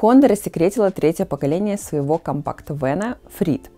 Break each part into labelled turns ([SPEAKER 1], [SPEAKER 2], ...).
[SPEAKER 1] Honda рассекретила третье поколение своего компакт-вена Freed.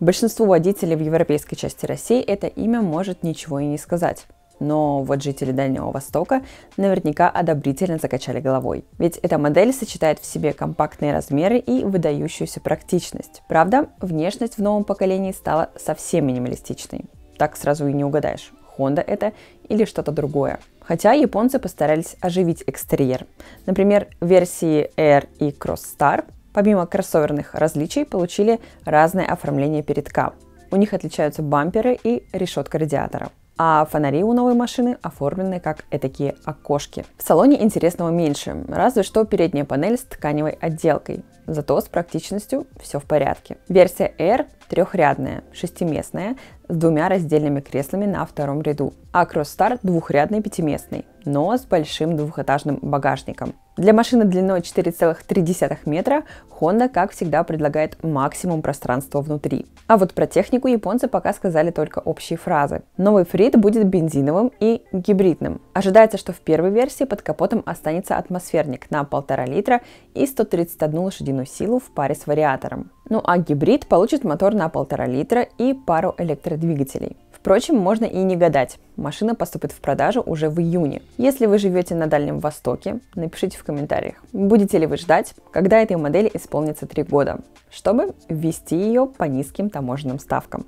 [SPEAKER 1] Большинству водителей в европейской части России это имя может ничего и не сказать. Но вот жители Дальнего Востока наверняка одобрительно закачали головой. Ведь эта модель сочетает в себе компактные размеры и выдающуюся практичность. Правда, внешность в новом поколении стала совсем минималистичной. Так сразу и не угадаешь, Honda это или что-то другое. Хотя японцы постарались оживить экстерьер. Например, версии R и Crossstar помимо кроссоверных различий получили разное оформление передка. У них отличаются бамперы и решетка радиатора. А фонари у новой машины оформлены как этакие окошки. В салоне интересного меньше, разве что передняя панель с тканевой отделкой. Зато с практичностью все в порядке. Версия R трехрядная, шестиместная, с двумя раздельными креслами на втором ряду, а Crossstar двухрядный пятиместный, но с большим двухэтажным багажником. Для машины длиной 4,3 метра Honda, как всегда, предлагает максимум пространства внутри. А вот про технику японцы пока сказали только общие фразы. Новый Фрид будет бензиновым и гибридным. Ожидается, что в первой версии под капотом останется атмосферник на 1,5 литра и 131 лошадиную силу в паре с вариатором. Ну а гибрид получит мотор на полтора литра и пару электродвигателей. Впрочем, можно и не гадать. Машина поступит в продажу уже в июне. Если вы живете на Дальнем Востоке, напишите в комментариях, будете ли вы ждать, когда этой модели исполнится 3 года, чтобы ввести ее по низким таможенным ставкам.